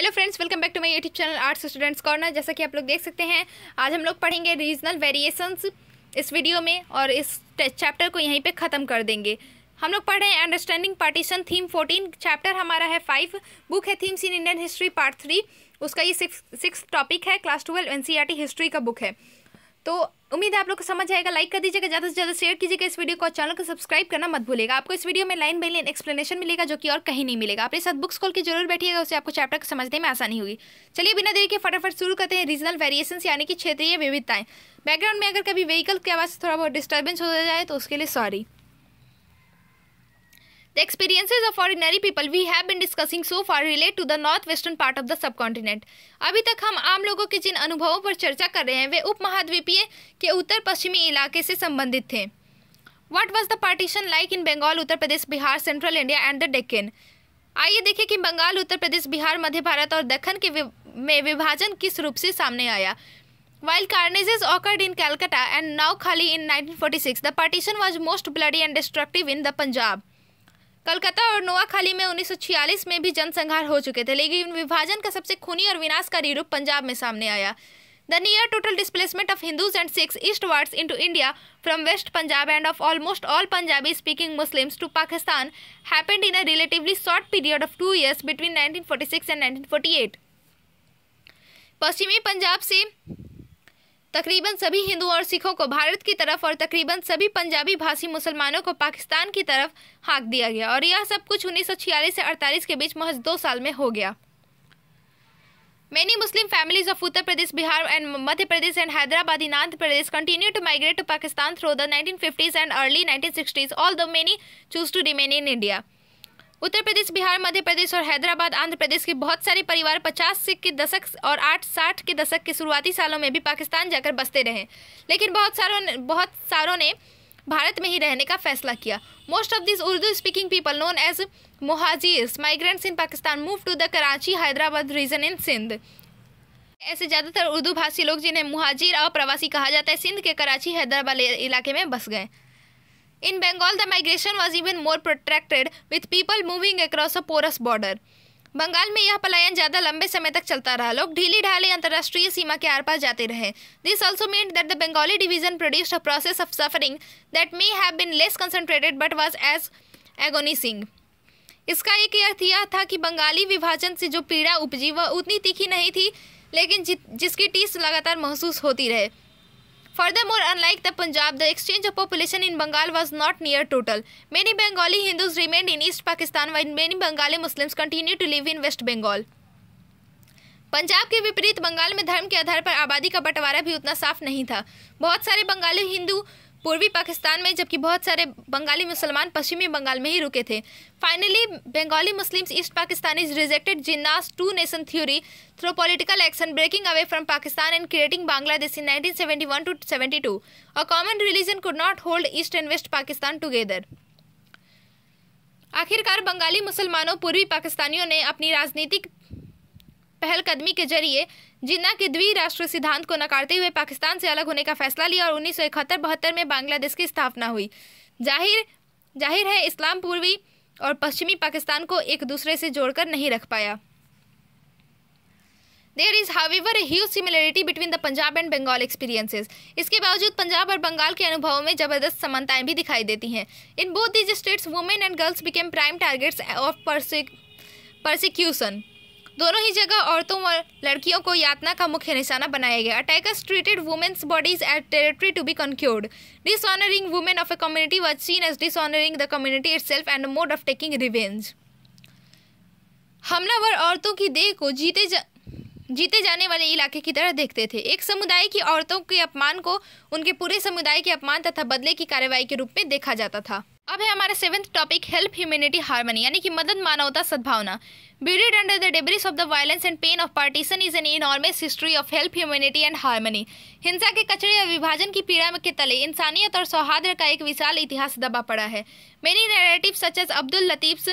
Hello friends welcome back to my YouTube channel arts students corner जैसा कि आप लोग देख सकते हैं आज हम लोग पढ़ेंगे रीजनल वेरिएशंस इस वीडियो में और इस चैप्टर को यहीं पे ख़त्म कर देंगे हम लोग पढ़ रहे हैं understanding partition theme fourteen chapter हमारा है फाइव बुक है themes in Indian history part three उसका ये सिक्स सिक्स टॉपिक है क्लास ट्वेल्व एन हिस्ट्री का बुक है तो उम्मीद है आप लोग को समझ आएगा लाइक कर दीजिएगा ज़्यादा से ज़्यादा शेयर कीजिएगा इस वीडियो को और चैनल को सब्सक्राइब करना मत भूलेगा आपको इस वीडियो में लाइन बाई लाइन एक्सप्लेनेशन मिलेगा जो कि और कहीं नहीं मिलेगा अपने साथ बुक्स खोल के जरूर बैठिएगा उसे आपको चैप्टर को समझने में आसानी होगी चलिए बिना देरी के फटाफट शुरू करते हैं रीजनल वेरिएशन यानी कि क्षेत्रीय विविधताएं बैकग्राउंड में अगर कभी व्हीकल की आवाज़ से थोड़ा बहुत डिस्टर्बेंस हो जाए तो उसके लिए sorry The experiences of ordinary people we have been discussing so far relate to the northwestern part of the subcontinent. अभी तक हम आम लोगों के जिन अनुभवों पर चर्चा कर रहे हैं वे उपमहाद्वीपीय के उत्तर पश्चिमी इलाके से संबंधित थे What was the partition like in Bengal, Uttar Pradesh, Bihar, Central India and the Deccan? आइए देखें कि बंगाल उत्तर प्रदेश बिहार मध्य भारत और दखन के वि, में विभाजन किस रूप से सामने आया while While carnages occurred in Calcutta and Naukhali in 1946, the partition was most bloody and destructive in the Punjab Calcutta और नोआखाली में 1946 में भी जनसंहार हो चुके थे लेकिन विभाजन का सबसे खूनी और विनाशकारी रूप पंजाब में सामने आया the near total displacement of Hindus and Sikhs eastwards into India from west Punjab and of almost all Punjabi speaking Muslims to Pakistan happened in a relatively short period of two years between nineteen and nineteen पश्चिमी पंजाब से तकरीबन सभी हिंदुओं और सिखों को भारत की तरफ और तकरीबन सभी पंजाबी भाषी मुसलमानों को पाकिस्तान की तरफ हाँक दिया गया और यह सब कुछ उन्नीस से अड़तालीस के बीच महज दो साल में हो गया many Muslim families of Uttar Pradesh Bihar and Madhya Pradesh and Hyderabad in Andhra Pradesh continue to migrate to Pakistan through the nineteen fifties and early nineteen sixties all the many choose to remain in India Uttar Pradesh Bihar Madhya Pradesh और हैदराबाद आंध्र प्रदेश के बहुत सारे परिवार पचास के दशक और आठ साठ के दशक के शुरुआती सालों में भी पाकिस्तान जाकर बसते रहे लेकिन बहुत सारों ने बहुत सारों ने भारत में ही रहने का फैसला किया most of this Urdu speaking people known as muhajirs migrants in Pakistan move to the Karachi Hyderabad region in Sindh ऐसे ज़्यादातर उर्दू भाषी लोग जिन्हें मुहाजिर और प्रवासी कहा जाता है सिंध के कराची हैदराबाद इलाके में बस गए In Bengal, the migration was even more protracted, with people moving across a porous border. Bengal में यह पलायन ज्यादा लंबे समय तक चलता रहा लोग ढीली ढाली अंतर्राष्ट्रीय सीमा के आर पार जाते रहे this also mean that the Bengali division produced a process of suffering that may have been less concentrated but was as agonising इसका एक अर्थ यह था कि बंगाली विभाजन से जो पीड़ा उपजी वह उतनी तीखी नहीं थी लेकिन जि, जिसकी टीस लगातार महसूस होती रहे Furthermore, unlike the Punjab, the exchange of population in Bengal was not near total. Many Bengali Hindus remained in East Pakistan while many Bengali Muslims continued to live in West Bengal. Punjab के विपरीत बंगाल में धर्म के आधार पर आबादी का बंटवारा भी उतना साफ नहीं था बहुत सारे बंगाली हिंदू पूर्वी पाकिस्तान में जबकि बहुत सारे बंगाली मुसलमान पश्चिमी बंगाल में ही रुके थे finally Bengali Muslims east Pakistan is rejected Jinnah's two nation theory through political action breaking away from Pakistan and creating Bangladesh in 1971 to 72 a common religion could not hold east and west Pakistan together आखिरकार बंगाली मुसलमानों पूर्वी पाकिस्तानियों ने अपनी राजनीतिक पहलकदमी के जरिए जिन्ना के द्विराष्ट्र सिद्धांत को नकारते हुए पाकिस्तान से अलग होने का फैसला लिया और उन्नीस सौ में बांग्लादेश की स्थापना हुई जाहिर जाहिर है इस्लाम पूर्वी और पश्चिमी पाकिस्तान को एक दूसरे से जोड़कर नहीं रख पाया there is however huge similarity between the Punjab and Bengal experiences इसके बावजूद पंजाब और बंगाल के अनुभवों में जबरदस्त समानताएं भी दिखाई देती हैं in both these states women and girls became prime targets of persecution दोनों ही जगह औरतों और लड़कियों को यातना का मुख्य निशाना बनाया गया attackers treated women's bodies at territory to be conquered dishonouring women of a community was seen as dishonouring the community itself and mode of taking revenge हमलावर औरतों की देह को जीते जा जीते जाने वाले इलाके की तरह देखते थे एक समुदाय की औरतों के अपमान को उनके पूरे समुदाय के अपमान तथा बदले की कार्रवाई के रूप में देखा जाता था अब है हमारा seventh topic help humanity harmony यानी कि मदद मानवता सद्भावना buried under the debris of the violence and pain of partition is an enormous history of help humanity and harmony हिंसा के कचरे और विभाजन की पीड़ा के तले इंसानियत और सौहार्द का एक विशाल इतिहास दबा पड़ा है many narrative such as Abdul Latif's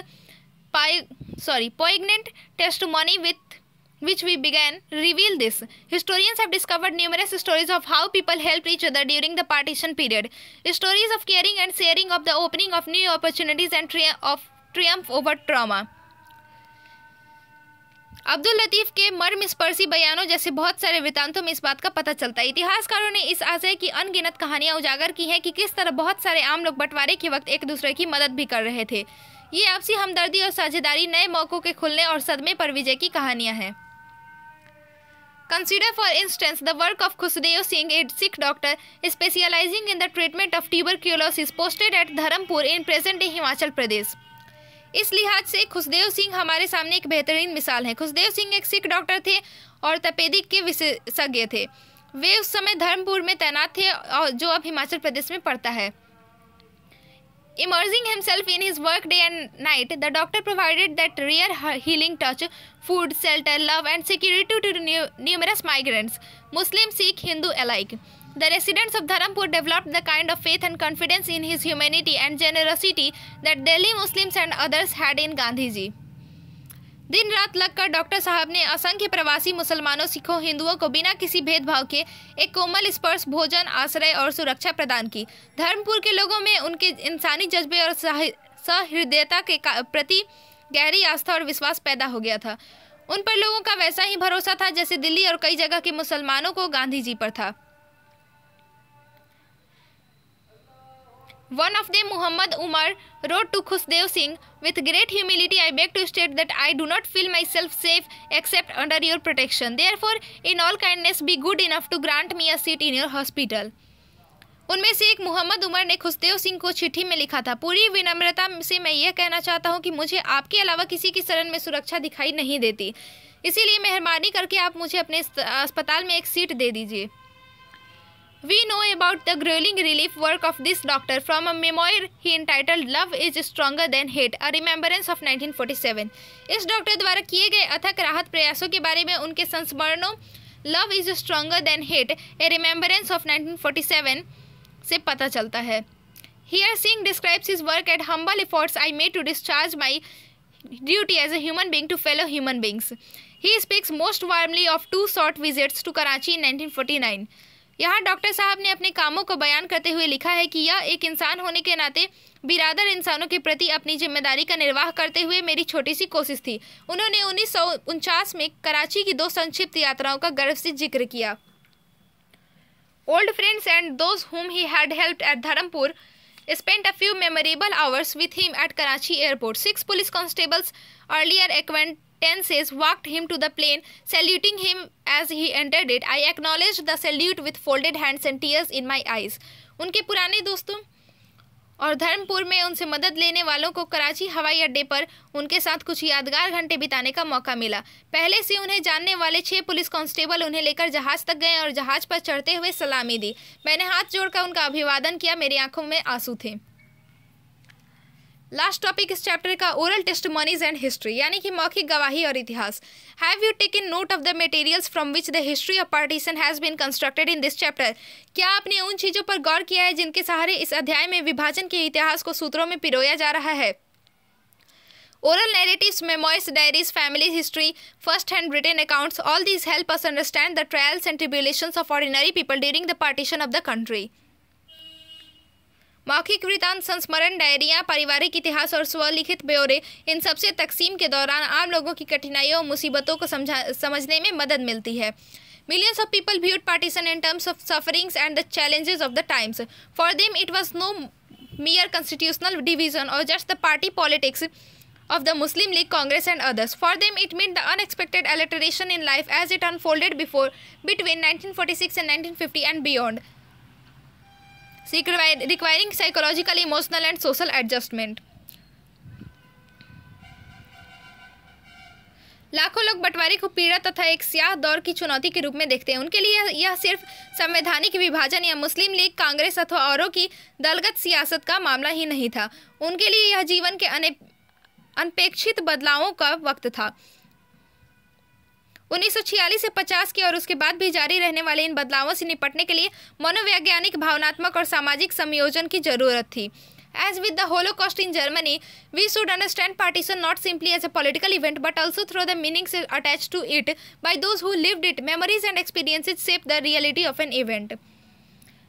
story poignant testimony with which we began reveal this. Historians have discovered numerous stories of how people helped each other during the partition period. Stories of caring and sharing of the opening of new opportunities and tri of triumph over trauma. Abdul Latif के मर्म स्पर्शी बयानों जैसे बहुत सारे वृतांतों में इस बात का पता चलता है इतिहासकारों ने इस आशय की अनगिनत कहानियां उजागर की हैं कि किस तरह बहुत सारे आम लोग बंटवारे के वक्त एक दूसरे की मदद भी कर रहे थे ये आपसी हमदर्दी और साझेदारी नए मौक़ों के खुलने और सदमे पर विजय की कहानियां हैं Consider for instance the work of Khusdeo Singh, a Sikh doctor specializing in the treatment of tuberculosis posted at Dharampur in present-day Himachal Pradesh. इस लिहाज से खुशदेव सिंह हमारे सामने एक बेहतरीन मिसाल हैं खुशदेव सिंह एक सिख डॉक्टर थे और तपेदिक के विशेषज्ञ थे वे उस समय धर्मपुर में तैनात थे जो अब हिमाचल प्रदेश में पड़ता है Immersing himself in his work day and night, the doctor provided that rare healing touch, food, shelter, love, and security to new, numerous migrants, Muslim, Sikh, Hindu alike. The residents of Dharampur developed the kind of faith and confidence in his humanity and generosity that Delhi Muslims and others had in Gandhiji. दिन रात लगकर doctor साहब ने असंख्य प्रवासी मुसलमानों सिखों हिंदुओं को बिना किसी भेदभाव के एक कोमल स्पर्श भोजन आश्रय और सुरक्षा प्रदान की धर्मपुर के लोगों में उनके इंसानी जज्बे और सहृदयता के प्रति गहरी आस्था और विश्वास पैदा हो गया था उन पर लोगों का वैसा ही भरोसा था जैसे दिल्ली और कई जगह के मुसलमानों को गांधी जी पर था One of them, Muhammad Umar, wrote to Khusdev Singh, With great humility, I beg to state that I do not feel myself safe except under your protection. Therefore, in all kindness, be good enough to grant me a seat in your hospital. उनमें से एक मोहम्मद उमर ने खुशदेव सिंह को चिट्ठी में लिखा था पूरी विनम्रता से मैं यह कहना चाहता हूँ कि मुझे आपके अलावा किसी की शरण में सुरक्षा दिखाई नहीं देती इसीलिए मेहरबानी करके आप मुझे अपने अस्पताल में एक सीट दे दीजिए We know about the grueling relief work of this doctor from a memoir he entitled Love is Stronger Than Hate, a remembrance of 1947. इस डॉक्टर द्वारा किए गए अथक राहत प्रयासों के बारे में उनके संस्मरणों love is stronger than hate a remembrance of 1947 से पता चलता है here Singh describes his work as humble efforts I made to discharge my duty as a human being to fellow human beings. He speaks most warmly of two short visits to Karachi in 1949. यहाँ doctor साहब ने अपने कामों को बयान करते हुए लिखा है कि यह एक इंसान होने के नाते बिरादर इंसानों के प्रति अपनी जिम्मेदारी का निर्वाह करते हुए मेरी छोटी सी कोशिश थी उन्होंने उन्नीस में कराची की दो संक्षिप्त यात्राओं का गर्व से जिक्र किया old friends and those whom he had helped at Dharampur spend a few memorable hours with him at Karachi airport six police constables earlier acquaintances tenses walked him to the plane saluting him as he entered it i acknowledged the salute with folded hands and tears in my eyes उनके पुराने दोस्तों और धर्मपुर में उनसे मदद लेने वालों को कराची हवाई अड्डे पर उनके साथ कुछ यादगार घंटे बिताने का मौका मिला पहले से उन्हें जानने वाले छह पुलिस कांस्टेबल उन्हें लेकर जहाज तक गए और जहाज पर चढ़ते हुए सलामी दी मैंने हाथ जोड़कर उनका अभिवादन किया मेरी आंखों में आंसू थे लास्ट टॉपिक इस चैप्टर का oral testimonies and history यानी कि मौखिक गवाही और इतिहास have you taken note of the materials from which the history of partition has been constructed in this chapter क्या आपने उन चीज़ों पर गौर किया है जिनके सहारे इस अध्याय में विभाजन के इतिहास को सूत्रों में पिरोया जा रहा है oral narrative memoirs diaries family history first hand written accounts all these help us understand the trials and tribulation of ordinary people during the partition of the country मौखिक वृतांत संस्मरण डायरिया पारिवारिक इतिहास और स्वलिखित ब्यौरे इन सबसे तकसीम के दौरान आम लोगों की कठिनाइयों और मुसीबतों को समझा समझने में मदद मिलती है Millions of people viewed partition in terms of sufferings and the challenges of the times. For them, it was no mere constitutional division or just the party politics of the Muslim League, Congress, and others. For them, it meant the unexpected alteration in life as it unfolded before between 1946 and 1950 and beyond. Requiring psychological emotional and social adjustment लाखों लोग बंटवारे को पीड़ा तथा एक सियाह दौर की चुनौती के रूप में देखते हैं उनके लिए यह सिर्फ संवैधानिक विभाजन या मुस्लिम लीग कांग्रेस अथवा औरों की दलगत सियासत का मामला ही नहीं था उनके लिए यह जीवन के अनपेक्षित बदलावों का वक्त था 1946 से 50 की और उसके बाद भी जारी रहने वाले इन बदलावों से निपटने के लिए मनोवैज्ञानिक भावनात्मक और सामाजिक संयोजन की जरूरत थी as with the holocaust in Germany we should understand partition not simply as a political event but also through the meanings attach to it by those who it memories and experiences shape the reality of an event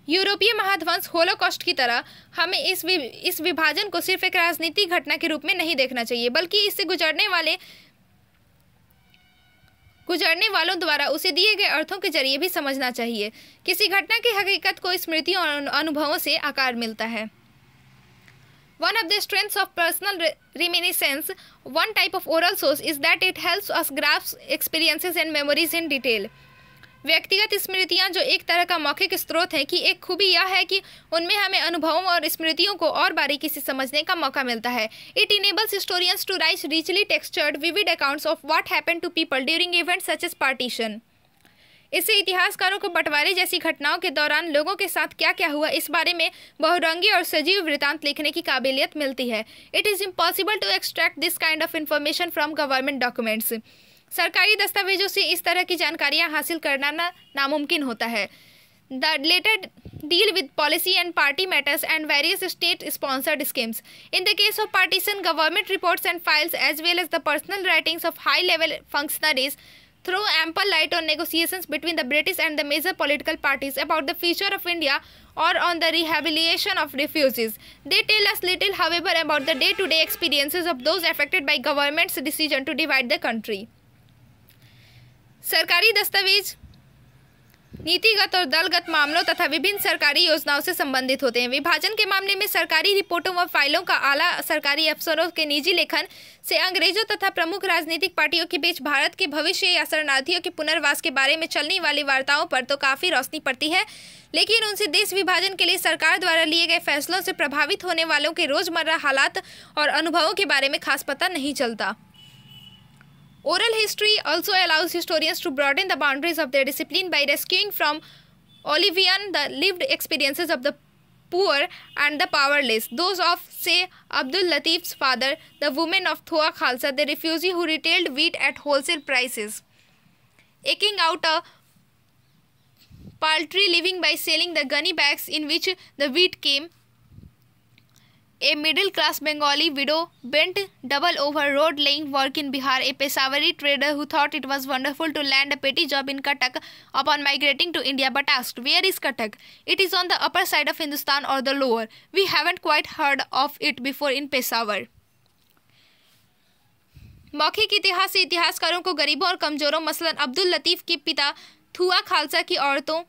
यूरोपीय महाध्वंस होलो cost की तरह हमें इस वि, इस विभाजन को सिर्फ एक राजनीतिक घटना के रूप में नहीं देखना चाहिए बल्कि इससे गुजरने वाले गुजरने वालों द्वारा उसे दिए गए अर्थों के जरिए भी समझना चाहिए किसी घटना की हकीकत को स्मृतियों और अनुभवों से आकार मिलता है one of the strengths of personal reminiscence one type of oral source is that it helps us grasp experiences and memories in detail व्यक्तिगत स्मृतियाँ जो एक तरह का मौखिक स्रोत है कि एक खूबी यह है कि उनमें हमें अनुभवों और स्मृतियों को और बारीकी से समझने का मौका मिलता है it enables historians to write richly textured vivid accounts of what happen to people during event such as partition इससे इतिहासकारों को बंटवारे जैसी घटनाओं के दौरान लोगों के साथ क्या क्या हुआ इस बारे में बहुरंगी और सजीव वृतांत लिखने की काबिलियत मिलती है it is impossible to extract this kind of information from government documents सरकारी दस्तावेजों से इस तरह की जानकारियाँ हासिल करना ना, नामुमकिन होता है the related deal with policy and party matters and various state sponsored schemes in the case of partition government reports and files as well as the personal writings of high level functionaries throw ample light on negotiation between the British and the major political parties about the future of India or on the rehabilitation of refugees they tell us little however about the day to day experiences of those affected by government's decision to divide the country सरकारी दस्तावेज नीतिगत और दलगत मामलों तथा विभिन्न सरकारी योजनाओं से संबंधित होते हैं विभाजन के मामले में सरकारी रिपोर्टों व फाइलों का आला सरकारी अफसरों के निजी लेखन से अंग्रेजों तथा प्रमुख राजनीतिक पार्टियों के बीच भारत के भविष्य या शरणार्थियों के पुनर्वास के बारे में चलने वाली वार्ताओं पर तो काफ़ी रोशनी पड़ती है लेकिन उनसे देश विभाजन के लिए सरकार द्वारा लिए गए फैसलों से प्रभावित होने वालों के रोजमर्रा हालात और अनुभवों के बारे में खास पता नहीं चलता Oral history also allows historians to broaden the boundaries of their discipline by rescuing from Olivian the lived experiences of the poor and the powerless, those of, say, Abdul Latif's father, the woman of Thoakhalsa, Khalsa, the refugee who retailed wheat at wholesale prices, eking out a paltry living by selling the gunny bags in which the wheat came a middle class Bengali widow bent double over road laying work in Bihar a Peshawari trader who thought it was wonderful to land a petty job in Cuttack upon migrating to India but ask where is Cuttack it is on the upper side of Hindustan or the lower we haven't quite heard of it before in Peshawar मौखिक इतिहास से इतिहासकारों को गरीबों और कमजोरों मसलन अब्दुल लतीफ के पिता थुआ खालसा की औरतों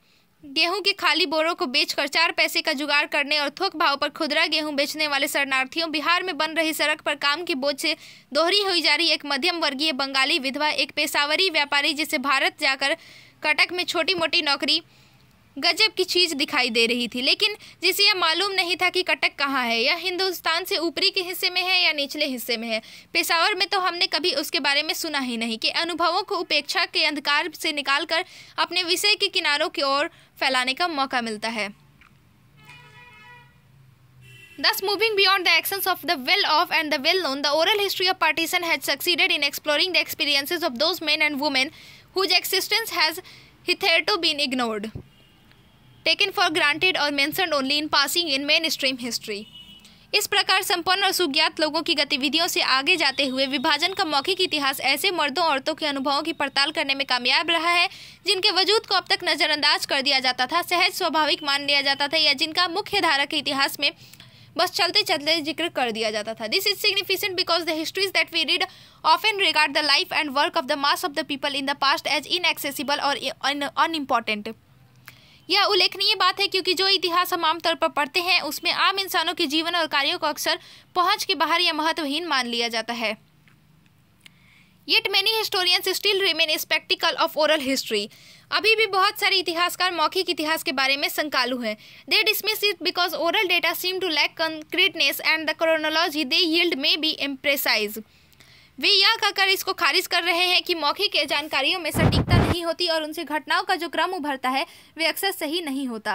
गेहूं के खाली बोरों को बेचकर चार पैसे का जुगाड़ करने और थोक भाव पर खुदरा गेहूं बेचने वाले शरणार्थियों बिहार में बन रही सड़क पर काम की बोझ से दोहरी हुई जा रही एक मध्यम वर्गीय बंगाली विधवा एक पेशावरी व्यापारी जिसे भारत जाकर कटक में छोटी मोटी नौकरी गजब की चीज़ दिखाई दे रही थी लेकिन जिसे यह मालूम नहीं था कि कटक कहाँ है यह हिंदुस्तान से ऊपरी के हिस्से में है या निचले हिस्से में है पेशावर में तो हमने कभी उसके बारे में सुना ही नहीं कि अनुभवों को उपेक्षा के अंधकार से निकालकर अपने विषय के किनारों की ओर फैलाने का मौका मिलता है Thus, moving beyond the actions of the well off and the well known, the oral history of partition has succeeded in exploring the experiences of those men and women whose existence has hitherto been ignored. Taken for granted or mentioned only in passing in mainstream history इस प्रकार संपन्न और सुज्ञात लोगों की गतिविधियों से आगे जाते हुए विभाजन का मौखिक इतिहास ऐसे मर्दों औरतों के अनुभवों की पड़ताल करने में कामयाब रहा है जिनके वजूद को अब तक नज़रअंदाज कर दिया जाता था सहज स्वाभाविक मान लिया जाता था या जिनका मुख्य धारा के इतिहास में बस चलते चलते जिक्र कर दिया जाता था this is significant because the histories that we read often regard the life and work of the mass of the people in the past as inaccessible or unimportant यह उल्लेखनीय बात है क्योंकि जो इतिहास हम आमतौर पर पढ़ते हैं उसमें आम इंसानों के जीवन और कार्यों को अक्सर पहुंच के बाहर या महत्वहीन मान लिया जाता है yet many historians still remain sceptical of oral history अभी भी बहुत सारे इतिहासकार मौखिक इतिहास के बारे में संकालु हैं they dismiss it because oral data seem to lack concreteness and the chronology they yield may be imprecise वे यह कहकर इसको खारिज कर रहे हैं कि मौखिक जानकारियों में सटीकता नहीं होती और उनसे घटनाओं का जो क्रम उभरता है वे अक्सर सही नहीं होता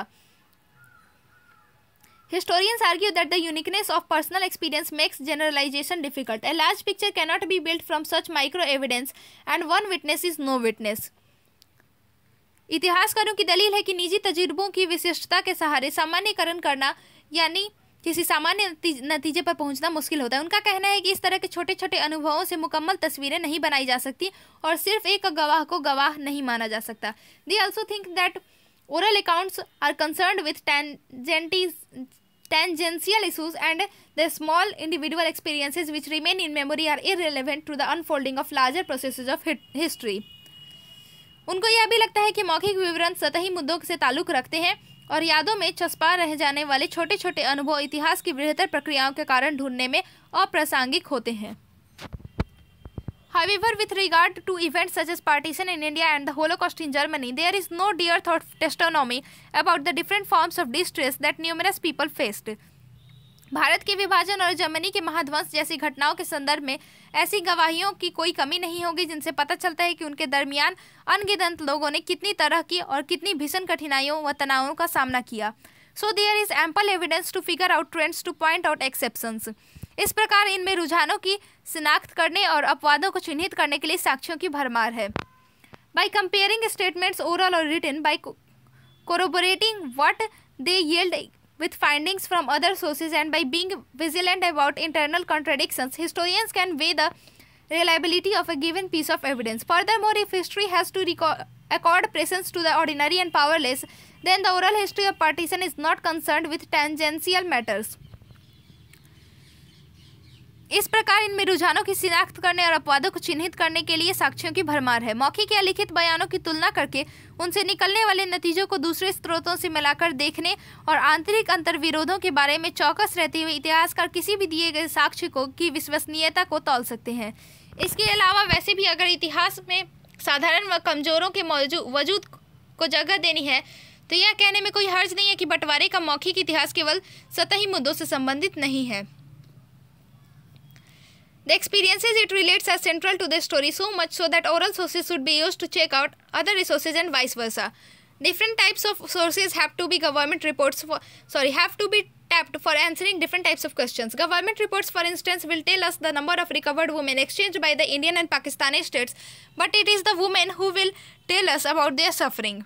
historians argue that the uniqueness of personal experience makes generalisation difficult a large picture cannot be build from such micro evidence and one witness is no witness इतिहासकारों की दलील है कि निजी तजुर्बों की विशिष्टता के सहारे सामान्यकरण करना यानी किसी सामान्य नतीजे पर पहुंचना मुश्किल होता है उनका कहना है कि इस तरह के छोटे छोटे अनुभवों से मुकम्मल तस्वीरें नहीं बनाई जा सकती और सिर्फ एक गवाह को गवाह नहीं माना जा सकता they also think that oral accounts are concern with tangential issues and the small individual experiences which remain in memory are irrelevant to the unfolding of larger process of history उनको यह भी लगता है कि मौखिक विवरण सतही मुद्दों से ताल्लुक रखते हैं और यादों में चस्पा रह जाने वाले छोटे छोटे अनुभव इतिहास की बृहत्तर प्रक्रियाओं के कारण ढूंढने में अप्रासंगिक होते हैं However, with regard to events such as partition in India and the Holocaust in Germany, there is no dearth of testimony about the different forms of distress that numerous people faced. Bharat के विभाजन और Germany के महाध्वंस जैसी घटनाओं के संदर्भ में ऐसी गवाहियों की कोई कमी नहीं होगी जिनसे पता चलता है कि उनके दरमियान अनगिनत लोगों ने कितनी तरह की और कितनी भीषण कठिनाइयों व तनावों का सामना किया so there is ample evidence to figure out trends to point out exceptions इस प्रकार इनमें रुझानों की शिनाख्त करने और अपवादों को चिन्हित करने के लिए साक्ष्यों की भरमार है by comparing statement oral or written by corroborating what they with findings from other sources and by being vigilant about internal contradictions, historians can weigh the reliability of a given piece of evidence. Furthermore, if history has to accord presence to the ordinary and powerless, then the oral history of partition is not concerned with tangential matters. इस प्रकार इनमें रुझानों की शिनाख्त करने और अपवादों को चिन्हित करने के लिए साक्ष्यों की भरमार है मौखिक या लिखित बयानों की तुलना करके उनसे निकलने वाले नतीजों को दूसरे स्रोतों से मिलाकर देखने और आंतरिक विरोधों के बारे में चौकस रहते हुए इतिहासकार किसी भी दिए गए साक्ष्य को की विश्वसनीयता को तोल सकते हैं इसके अलावा वैसे भी अगर इतिहास में साधारण व कमजोरों के मौजूद वजूद को जगह देनी है तो यह कहने में कोई हर्ज नहीं है कि बंटवारे का मौखिक इतिहास केवल सतही मुद्दों से संबंधित नहीं है The experiences it relates are central to the story so much so that oral sources should be used to check out other resources and vice versa. Different types of sources have to be government reports for sorry have to be tapped for answering different types of questions. Government reports for instance will tell us the number of recovered women exchanged by the Indian and Pakistani states but it is the women who will tell us about their suffering.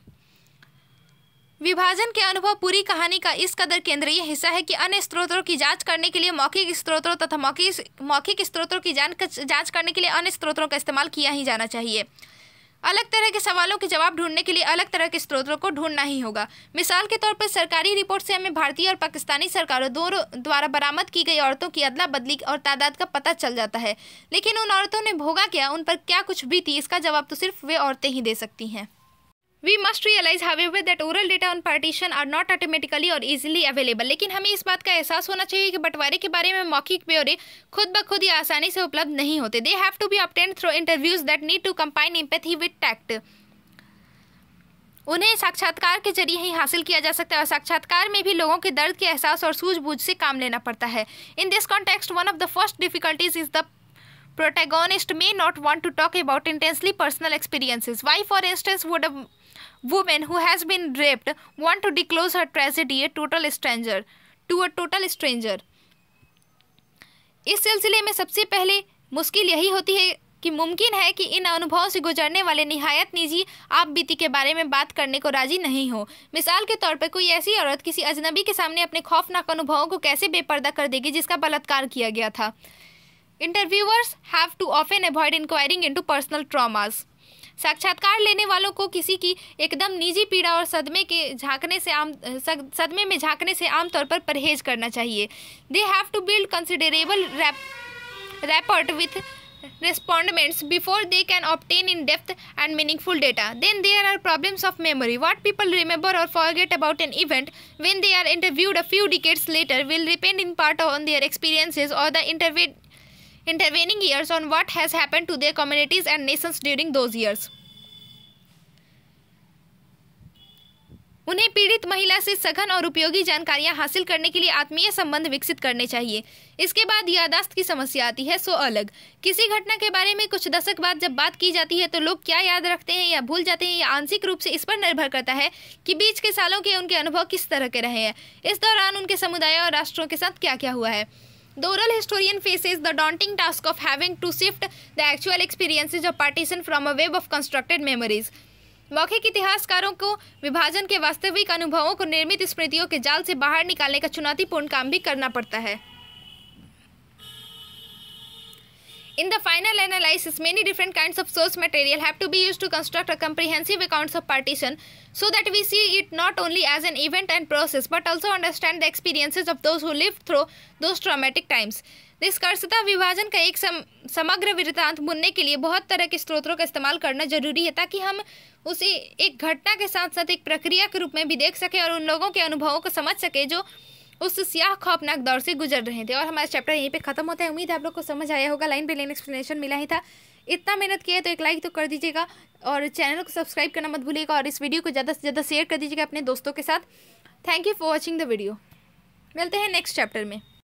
विभाजन के अनुभव पूरी कहानी का इस कदर केंद्रीय हिस्सा है कि अन्य स्रोतों की जांच करने के लिए मौखिक स्रोतों तथा मौखिक मौखिक स्रोतों की जांच करने के लिए अन्य स्रोतों का इस्तेमाल किया ही जाना चाहिए अलग तरह के सवालों के जवाब ढूंढने के लिए अलग तरह के स्रोतों को ढूंढना ही होगा मिसाल के तौर पर सरकारी रिपोर्ट से हमें भारतीय और पाकिस्तानी सरकारों दोनों द्वारा बरामद की गई औरतों की अदला बदली और तादाद का पता चल जाता है लेकिन उन औरतों ने भोगा क्या उन पर क्या कुछ भी थी इसका जवाब तो सिर्फ वे औरतें ही दे सकती हैं We must realize, however, that oral data on partition are not automatically or easily available. लेकिन हमें इस बात का एहसास होना चाहिए कि बंटवारे के बारे में मौखिक ब्यौरे खुद ब खुद ही आसानी से उपलब्ध नहीं होते they have to be obtained through interviews that need to combine empathy with tact उन्हें साक्षात्कार के जरिए ही हासिल किया जा सकता है और साक्षात्कार में भी लोगों के दर्द के एहसास और सूझबूझ से काम लेना पड़ता है in this context one of the first difficulties is the protagonist may not want to talk about intensely personal experiences. Why, for instance, would a woman who has been raped want to disclose her tragedy a total stranger to a total stranger? इस सिलसिले में सबसे पहले मुश्किल यही होती है कि मुमकिन है कि इन अनुभवों से गुजरने वाले निहायत निजी आप बीती के बारे में बात करने को राजी नहीं हो मिसाल के तौर पर कोई ऐसी औरत किसी अजनबी के सामने अपने खौफनाक अनुभवों को कैसे बेपर्दा कर देगी जिसका बलात्कार किया गया था interviewers have to often avoid enquiring in personal traumas साक्षात्कार लेने वालों को किसी की एकदम निजी पीड़ा और सदमे के झांकने से आम सदमे में झांकने से आमतौर पर परहेज करना चाहिए they have to build considerable rapport with respondents before they can obtain in depth and meaningful data then there are problems of memory what people remember or forget about an event when they are interviewed a few decades later will depend in part on their experiences or the interview intervening years on what has happened to their communities and nations during those years. उन्हें पीड़ित महिला से सघन और उपयोगी जानकारियां हासिल करने के लिए आत्मीय संबंध विकसित करने चाहिए इसके बाद यादाश्त की समस्या आती है सो अलग किसी घटना के बारे में कुछ दशक बाद जब बात की जाती है तो लोग क्या याद रखते हैं या भूल जाते हैं या आंशिक रूप से इस पर निर्भर करता है कि बीच के सालों के उनके अनुभव किस तरह के रहे हैं इस दौरान उनके समुदाय और राष्ट्रों के साथ क्या क्या हुआ है The oral historian faces the daunting task of having to sift the actual experiences of partition from a web of constructed memories. मौखिक इतिहासकारों को विभाजन के वास्तविक अनुभवों को निर्मित स्मृतियों के जाल से बाहर निकालने का चुनौतीपूर्ण काम भी करना पड़ता है In the final analysis, many different kinds of source material have to be used to construct a comprehensive accounts of partition so that we see it not only as an event and process but also understand the experiences of those who lived through those traumatic times. निष्कर्षता विभाजन का एक सम, समग्र वृत्तांत बुनने के लिए बहुत तरह के स्रोतों का इस्तेमाल करना जरूरी है ताकि हम उसे एक घटना के साथ साथ एक प्रक्रिया के रूप में भी देख सकें और उन लोगों के अनुभवों को समझ सकें जो उस सियाह खौफनाक दौर से गुजर रहे थे और हमारा चैप्टर यहीं पे खत्म होता है उम्मीद है आप लोग को समझ आया होगा लाइन बाई लाइन एक्सप्लेनेशन मिला ही था इतना मेहनत किया है तो एक लाइक तो कर दीजिएगा और चैनल को सब्सक्राइब करना मत भूलिएगा और इस वीडियो को ज़्यादा से ज़्यादा शेयर कर दीजिएगा अपने दोस्तों के साथ thank you for watching the video मिलते हैं नेक्स्ट चैप्टर में